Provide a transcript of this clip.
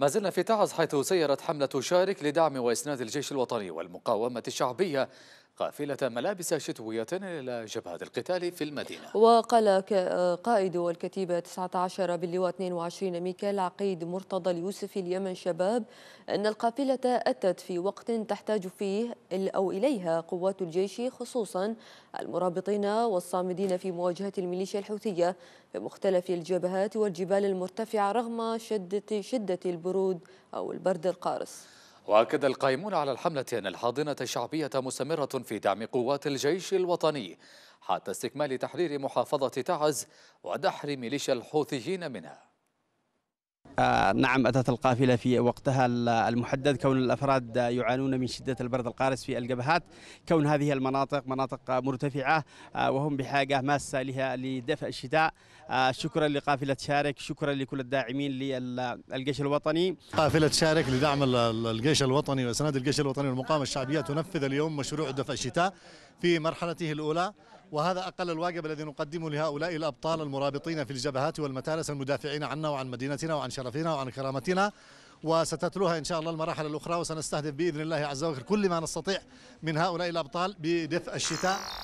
ما زلنا في تعز حيث سيرت حملة شارك لدعم وإسناد الجيش الوطني والمقاومة الشعبية قافلة ملابس شتوية إلى جبهة القتال في المدينة وقال قائد الكتيبة 19 باللواء 22 ميكال عقيد مرتضى اليوسف اليمن شباب أن القافلة أتت في وقت تحتاج فيه أو إليها قوات الجيش خصوصا المرابطين والصامدين في مواجهة الميليشيا الحوثية بمختلف الجبهات والجبال المرتفعة رغم شدة, شدة البرود أو البرد القارس وأكد القائمون على الحملة أن الحاضنة الشعبية مستمرة في دعم قوات الجيش الوطني حتى استكمال تحرير محافظة تعز ودحر ميليشيا الحوثيين منها آه، نعم أتت القافلة في وقتها المحدد كون الأفراد يعانون من شدة البرد القارس في الجبهات كون هذه المناطق مناطق مرتفعة آه، وهم بحاجة ماسة لها لدفء الشتاء آه، شكرا لقافلة شارك شكرا لكل الداعمين للجيش الوطني قافلة شارك لدعم الجيش الوطني وسناد الجيش الوطني والمقاومة الشعبية تنفذ اليوم مشروع دفء الشتاء في مرحلته الأولى وهذا أقل الواجب الذي نقدمه لهؤلاء الأبطال المرابطين في الجبهات والمتارس المدافعين عنا وعن مدينتنا وعن شرفنا وعن كرامتنا وستتلوها إن شاء الله المراحل الأخرى وسنستهدف بإذن الله عز وجل كل ما نستطيع من هؤلاء الأبطال بدفء الشتاء